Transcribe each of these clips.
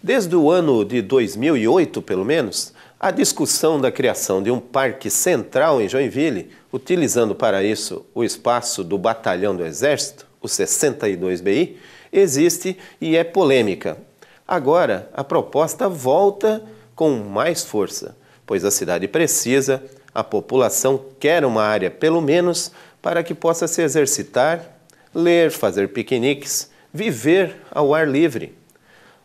Desde o ano de 2008, pelo menos, a discussão da criação de um parque central em Joinville, utilizando para isso o espaço do Batalhão do Exército, o 62BI, existe e é polêmica. Agora, a proposta volta com mais força, pois a cidade precisa, a população quer uma área, pelo menos, para que possa se exercitar, ler, fazer piqueniques, viver ao ar livre.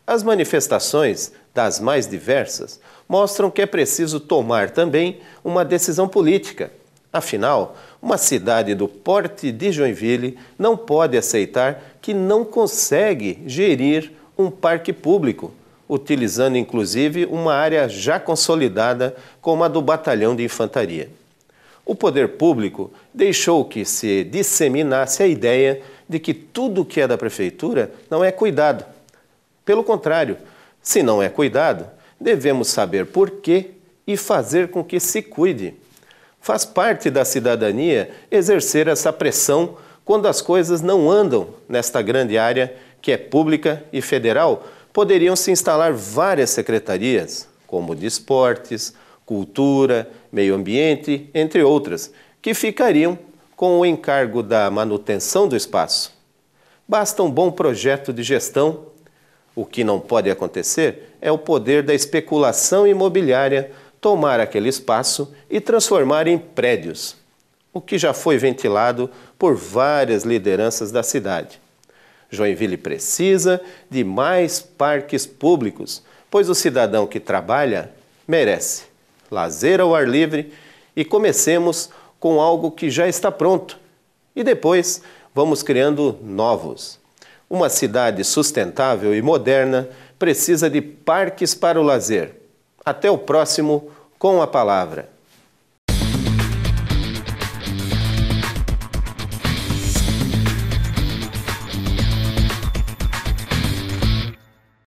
As manifestações, das mais diversas, mostram que é preciso tomar também uma decisão política. Afinal, uma cidade do porte de Joinville não pode aceitar que não consegue gerir um parque público, utilizando inclusive uma área já consolidada como a do batalhão de infantaria. O poder público deixou que se disseminasse a ideia de que tudo que é da prefeitura não é cuidado, pelo contrário, se não é cuidado, devemos saber por quê e fazer com que se cuide. Faz parte da cidadania exercer essa pressão quando as coisas não andam nesta grande área que é pública e federal. Poderiam se instalar várias secretarias, como de esportes, cultura, meio ambiente, entre outras, que ficariam com o encargo da manutenção do espaço. Basta um bom projeto de gestão o que não pode acontecer é o poder da especulação imobiliária tomar aquele espaço e transformar em prédios, o que já foi ventilado por várias lideranças da cidade. Joinville precisa de mais parques públicos, pois o cidadão que trabalha merece lazer ao ar livre e comecemos com algo que já está pronto. E depois vamos criando novos. Uma cidade sustentável e moderna precisa de parques para o lazer. Até o próximo com a palavra.